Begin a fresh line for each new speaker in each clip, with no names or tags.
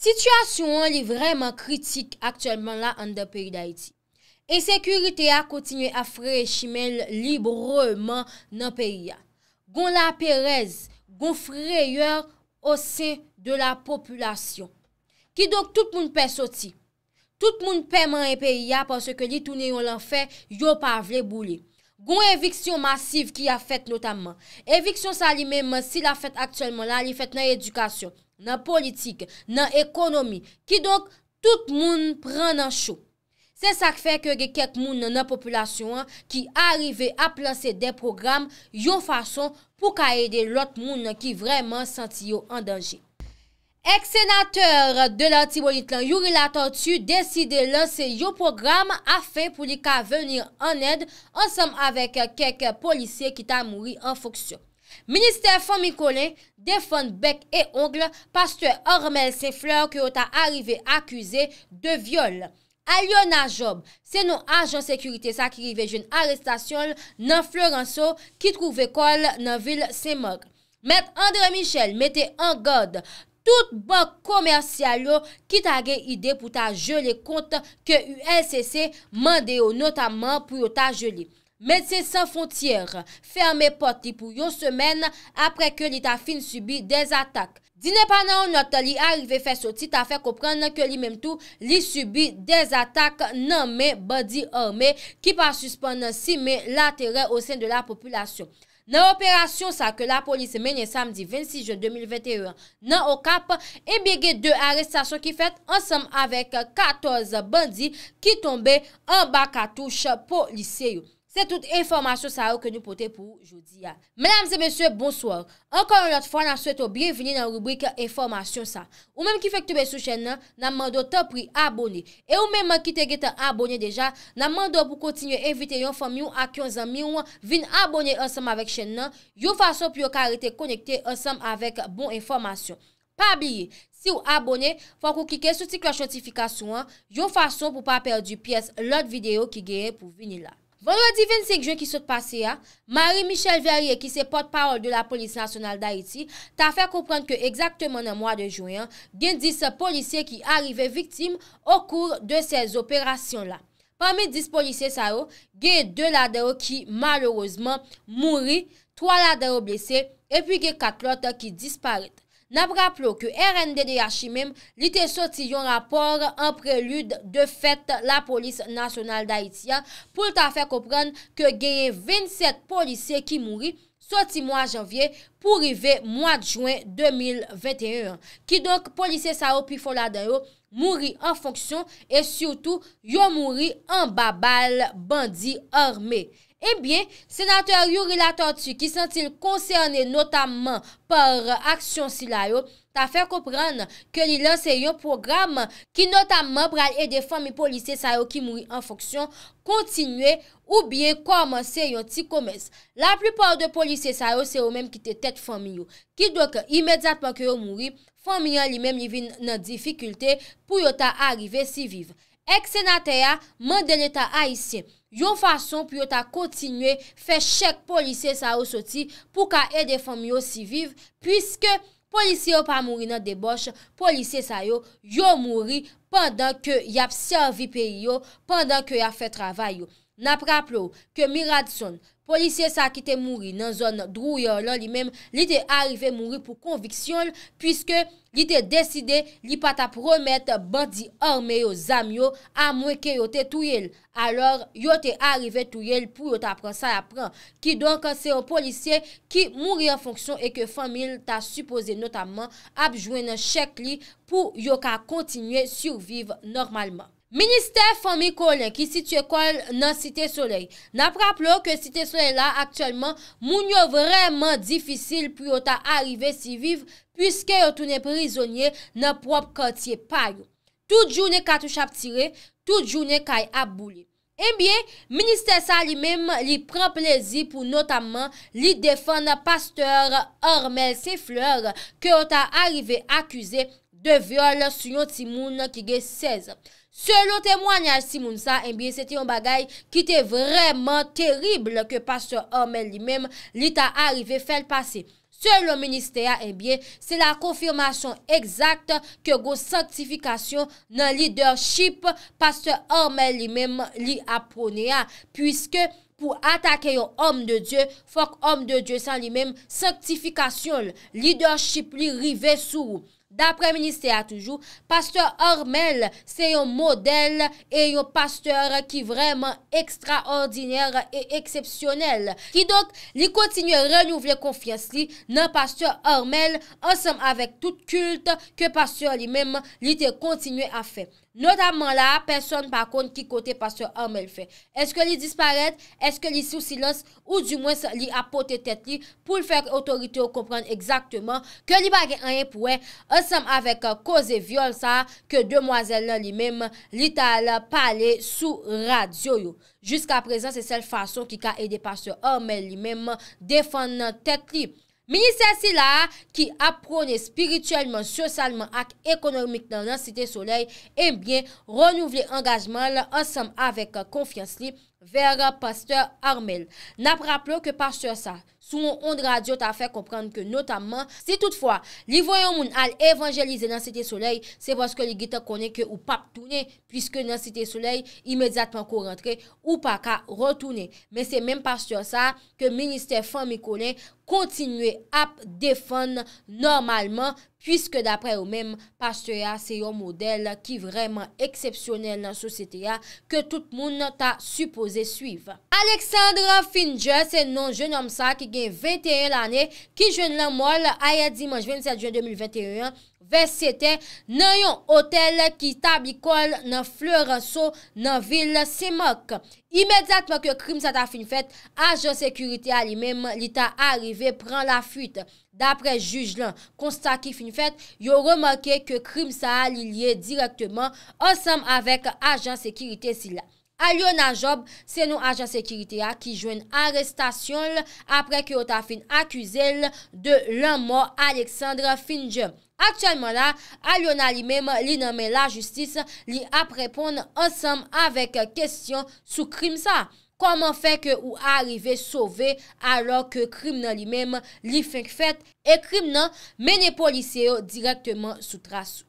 Sityasyon li vreman kritik aktyalman la an da peri da iti. E sekurite a kontinye a freye chimel libreman nan periya. Gon la perez, gon freye osse de la populasyon. Ki dok tout moun pe soti. Tout moun peman en periya panse ke li touneyon lan fe, yo pa vle boule. Gon eviksyon masiv ki a fèt notamman, eviksyon sa li menman si la fèt aktyelman la li fèt nan edukasyon, nan politik, nan ekonomi, ki donk tout moun pran nan chou. Se sak fè ke ge ket moun nan nan populasyon ki arive a plase de program yo fason pou ka ede lot moun ki vreman santi yo an danje. Ek senatèr de l'antibolit lan, youri la tantu, deside lansè yo program afe pou li ka venir anèd ansèm avèk kek polisè ki ta mouri an foksyon. Ministèr Fon Mikolè, defon bek e ongle, pastè ormel se fleur ki ou ta arrive akuse de viol. Aliona Job, se nou ajan sekurite sa ki rive jen arrestasyon nan Fleurenso ki trouve kol nan vil se mok. Met André Michel, mette an godd tout bok komersyal yo ki ta gen ide pou ta joli kont ke UNCC mande yo notaman pou yo ta joli. Medse San Fontier ferme poti pou yo semen apre ke li ta fin subi dez atak. Di ne pa nan ou not li arive fè sotit a fè kopran nan ke li mem tou li subi des atak nan men bandi orme ki pa suspon nan si men la terè ou sen de la populasyon. Nan operasyon sa ke la polis menye samdi 26 jan 2021 nan okap e biege de arrestasyon ki fèt ansam avek 14 bandi ki tombe an baka touche polisye yo. Se tout informasyon sa yo ke nou pote pou jodi ya. Menamze mese, bonsoor. Ankon yon lot fwa nan sweto biye vini nan rubrike informasyon sa. Ou menm ki fek tebe sou chen nan, nan menm do te pri abone. E ou menm ki te ge te abone deja, nan menm do pou kontinyo evite yon fwa mi ou ak yon zan mi ou an, vin abone ansam avek chen nan, yon fwa son pou yon karite konekte ansam avek bon informasyon. Pa biye, si ou abone, fwa kou kike sou tik la chantifikasyon an, yon fwa son pou pa perdi piyes lot videyo ki geye pou vini la. Volo di 25 juen ki sot pase ya, Marie-Michelle Verrier ki se pot parol de la Polisi Nationale d'Haïti ta fè komprende ke ekzaktèman an mwa de juyen gen dis polisye ki arrive viktim o kour de sez operasyon la. Pame dis polisye sa yo, genye 2 lade yo ki malorosman mouri, 3 lade yo blese, epi genye 4 lot ki disparit. Napraplo ke RND de Yachimem li te soti yon rapor an prelude de fet la polis nasyonal da Itia pou lta fe kopron ke geye 27 polise ki mouri soti mwa janvye pou rive mwa jwen 2021. Ki donk polise sa ou pi fola de ou mouri an fonksyon e syoutou yon mouri an babal bandi orme. Ebyen, eh senatèr Yuril Atantou ki sentil konsernè notamman par aksyon si la yo, ta fèr kopran ke li lanse yon program ki notamman pral ede fami polisè sa yo ki moui an foksyon kontinwe ou byen komanse yon ti komez. La plupor de polisè sa yo se yo menm ki te tet fami yo ki doke imedjatman ki yo moui, fami yo li menm li vin nan difikultè pou yo ta arrive si vive. Ek senate ya, man dene ta a isye. Yo fason pou yo ta kontinue fechek polise sa yo soti pou ka ede fom yo si vive. Piske polise yo pa mouri nan deboche, polise sa yo yo mouri pandan ke yap servipi yo, pandan ke yap fe travay yo. Napraplo ke miradison, polisye sa ki te mouri nan zon drou yon lan li menm li te arrive mouri pou konviksyon li pwiske li te deside li pa ta promet bandi orme yo zamyo a mwen ke yo te touyel. Alor yo te arrive touyel pou yo ta pran sa la pran. Ki don kan se yon polisye ki mouri an fonksyon e ke famil ta supose notaman abjwen nan chek li pou yo ka kontinye surviv normalman. Ministè Fonmi Kolen ki sitye kol nan Site Soleil. Na praplo ke Site Soleil la aktèlman moun yo vreman difisil pou yo ta arrive si viv pwiske yo toune prizonye nan prop kantye payo. Tout jounen katou chap tire, tout jounen kay abouli. Enbyen, ministè sa li mem li pren plezi pou notamen li defan na pasteur Ormel Sefleur ke yo ta arrive akuse de viol sou yon timoun ki ge seze. Se lo temwanyan si mounsa, enbyen, eh se te yon bagay ki te vreman terible ke pastor Ormel li mem li ta arive fel pase. Se lo meniste a, enbyen, se la konfirmasyon egzakt ke go santifikasyon nan lidership pastor Ormel li mem li apone a. Puiske pou atake yon om de Diyo, fok om de Diyo san li mem, santifikasyon lidership li rive sou ou. Dapre minister a toujou, pasteur Ormel se yon model e yon pasteur ki vremen ekstraordiner e eksepsyonel. Ki donk li kontinye renouvle konfians li nan pasteur Ormel ansem avek tout kult ke pasteur li menm li te kontinye a fe. Notanman la, person pa kont ki kote pa se omel fe, eske li disparet, eske li sou silans ou du mwen li apote tet li pou l fèk otorite ou kompran exactement ke li bagè anye pouè ansam avek koze viol sa ke demwazèl nan li mèm lita la pale sou radyo yo. Juska prezant se sel fason ki ka ede pa se omel li mèm defan nan tet li. Minisya si la ki aprone spiritualman, sosalman ak ekonomik nan lansite soley, enbyen renouvle engajman la ansam avek konfians li ver pastur armel. Napraplo ke pastur sa. sou moun ond radio ta fè komprende ke notamman. Se toutfwa, li voyon moun al evanjelize nan Siti Soleil, se vwaz ke li gita konen ke ou pap toune, pwiske nan Siti Soleil, imediatman kon rentre ou pa ka rotoune. Men se men pastyo sa, ke Ministè Femme Ikonen kontinwe ap defan normalman, pwiske dapre ou men pastyo ya se yon model ki vwèman eksepsyonel nan sosi te ya, ke tout moun ta supose suive. Alexandre Finge, se non jenom sa ki gen 21 l ane ki jwen lan mol aye dimanche 27 juan 2021 ve sete nan yon hotel ki tabi kol nan fleur so nan vil se mok. Imediatman ke krim sa ta fin fet, ajan sekurite a li menm li ta arive pran la fuit. Dapre juj lan, konsta ki fin fet, yo remake ke krim sa a li liye direktman ansam avek ajan sekurite si la. Al yon a job, se nou ajan sekirite a ki jwen arrestasyon apre ki o ta fin akuse l de lan mor Aleksandre Finje. Aksyonman la, al yon a li mem li nomen la justis li ap repon ansam avek kestyon sou krim sa. Koman feke ou a arrive sove alor ke krim nan li mem li fek fet e krim nan mene poliseyo direktman sou trasou.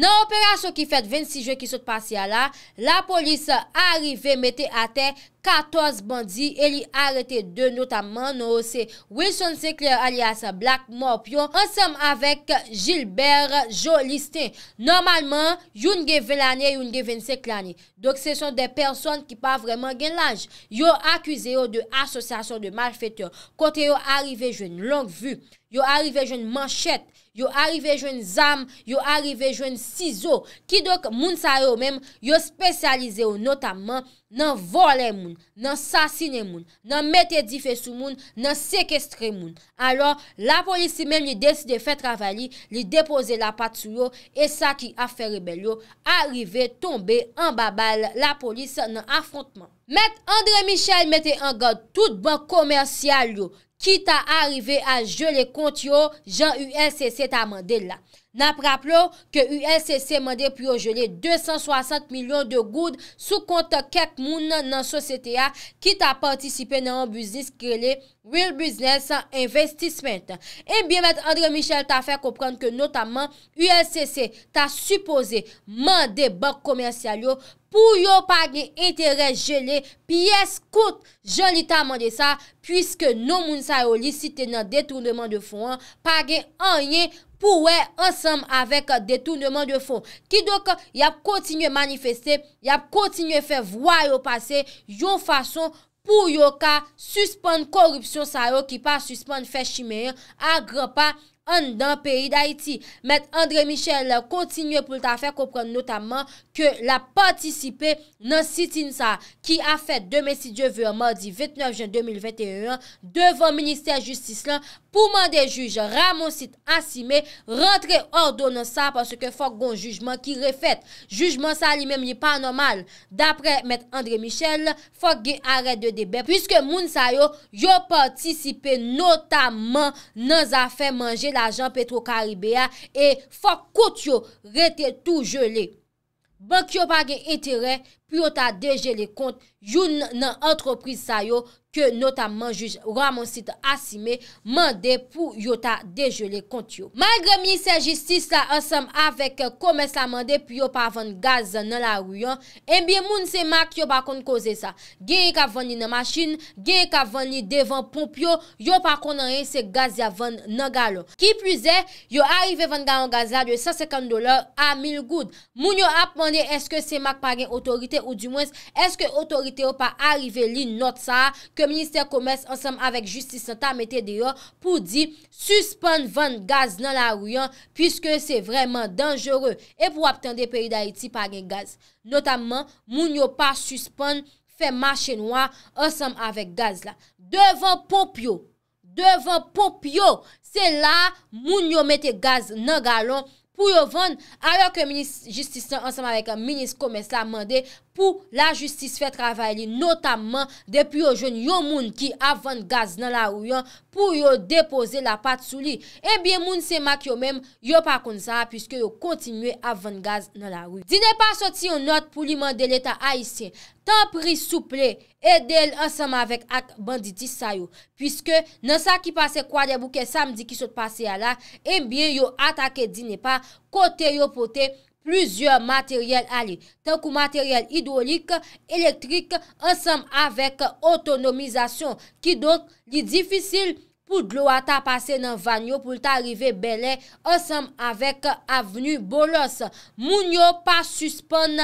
Nan operasyon ki fet 26 jey ki sot pas ya la, la polis arive mete a tey 14 bandi e li arete de notamman nou ose Wilson Secler alias Black Mop yo. Ansem avek Gilbert Joliste. Normalman, yon ge velane, yon ge venseclane. Dok se son de person ki pa vreman gen laj. Yo akwize yo de asosyasyon de malfeteur. Kote yo arive jwen long vu, yo arive jwen manchet, yo arive jwen zam, yo arive jwen sizo. Ki dok mounsa yo menm, yo spesyalize yo notamman. nan vole moun, nan sasine moun, nan mette dife sou moun, nan sekestre moun. Alors, la polisi mem li deside fè travali, li depose la pat sou yo, e sa ki a fè rebel yo, arive tombe an babal la polisi nan afrontman. Met Andre Michel mette an gade tout ban komersyal yo, ki ta arrive a jelè kont yo, jan ulse se ta mande la. Na praplo ke ULCC mande pyo jene 260 milyon de goud sou konta kek moun nan sosete ya ki ta partisipe nan an biznis krele real business investment. E bien mèd Andre Michel ta fè kompran ke notaman ULCC ta supose mande bank komersyal yo pou yo pa gen entere jelè, pi eskout jelita mande sa, pwiske nou moun sa yo lisite nan detournement de fon, pa gen anyen pou we ansam avèk detournement de fon. Ki do ka, yap kontinye manifestè, yap kontinye fè vwa yo pase, yo fason pou yo ka suspande korupsyon sa yo, ki pa suspande fè shimeyo, agropa, an dan peyi da iti. Met Andre Michel kontinye pou ta fè kompran notaman ke la patisipe nan sitin sa ki a fèt demesidyevè an mòdi 29 jan 2021 devon Ministèr Justice lan pou mande juj ramon sit asime rentre ordo nan sa pòsè ke fòk gon jujman ki refèt. Jujman sa li mèm li pa anomal. Dapre Met Andre Michel, fòk gen arè de debè. Piske moun sa yo yo patisipe notaman nan zafè manjen la Jean-Petro Karibea e fok kout yo rete tou jelé. Bank yo bagen enteren pou yo ta dejele kont yo nan antropri sa yo ke notamen juj ramon sit asime mande pou yo ta dejele kont yo. Malgre minister justice la ansam avek kome sa mande pou yo pa vande gaz nan la wuyon enbyen eh moun se mak yo bakon koze sa. Genye ka vande nan masjin, genye ka vande devan pomp yo, yo pa konan ense gaz ya vande nan galon. Ki plize, yo arive vande gwa an gaz la de 150 dolar a 1000 goud. Moun yo ap mande eske se mak pa gen otorite ou di mwens, eske otorite yo pa arive li notsa, ke minister komers ansam avek justis santa mette deyo pou di, suspande vande gaz nan la ruyon, pwiske se vreman dangereu, e pou aptande peri da iti pa gen gaz notamman, moun yo pa suspande fe mache noua ansam avek gaz la, devan popyo, devan popyo se la, moun yo mette gaz nan galon pou yo vande alo ke minister justis santa ansam avek a minister komers la mande pou la justis fè travay li notamman depi yo joun eh yo moun ki avan gaz nan la ou yon pou yo depoze la pat sou li. Ebyen moun se mak yo menm yo pa kon zara pwiske yo kontinue avan gaz nan la ou. Di ne pa soti yo not pou li mande leta a isye. Tan pri souple edel ansama vek ak banditi sayo. Pwiske nan sa ki pase kwa de bouke samdi ki sote pase ya la, ebyen yo atake di ne pa kote yo pote kwa. Plüzyon materyel ali. Tenkou materyel idolik, elektrik, ansam avek otonomizasyon. Ki dot li difisil pou glou ata pase nan vanyo pou ta rive belen ansam avek avenu bolos. Moun yo pa suspon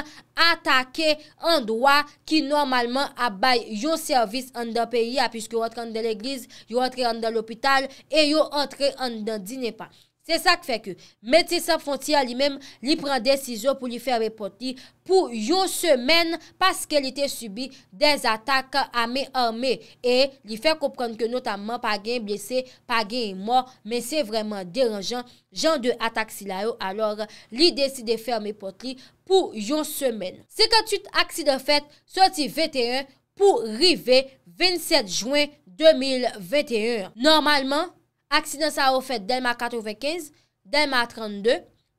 atake an doa ki normalman abay yo servis an da peyi ya. Piske yo entre an de l'eglize, yo entre an de l'opital, yo entre an de dinepa. Se sa k fek, meti sa fonti a li menm li pren desizo pou li fer me poti pou yon semen paske li te subi des atak ame ame e li fek kompran ke notamman pa gen blese, pa gen mor men se vreman deranjan jan de atak si la yo alor li desi de fer me poti pou yon semen. 58 aksi de fet, soti 21 pou rive 27 juen 2021. Normalman? Aksidan sa ou fet delma 95, delma 32,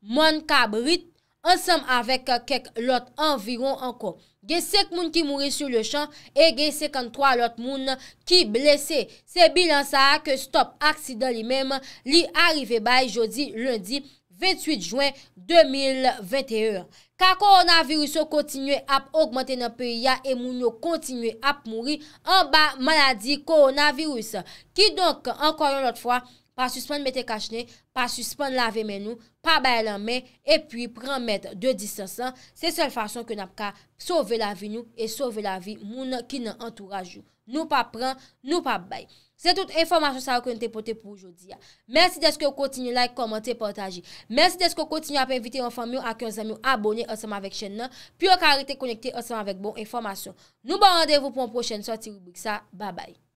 moun kabrit, ansam avek kek lot environ anko. Ge sek moun ki mouri sou le chan e ge 53 lot moun ki blese. Se bilan sa a ke stop aksidan li menm li arive bay jodi lundi. 28 Juin 2021. Ka koronaviruso kontinye ap augmente nan periya e moun yo kontinye ap mouri an ba maladi koronaviruso. Ki donk, ankor yon lot fwa, pa suspande mette kachne, pa suspande lave men nou, pa baye lan men, e pi pran mette de distan san. Se sol fason ke nan ap ka sove lavi nou e sove lavi moun ki nan entourage nou. Nou pa pran, nou pa baye. Se tout, informasyon sa akwen te pote pou oujodi ya. Mersi deske ou kontinu like, komente, portaji. Mersi deske ou kontinu ap evite yon famyo ak yon zamyo abone ansama vek chen nan, pi yon karite konyekte ansama vek bon informasyon. Nou bon randevou pou yon prochen sorti wibik sa. Ba bay.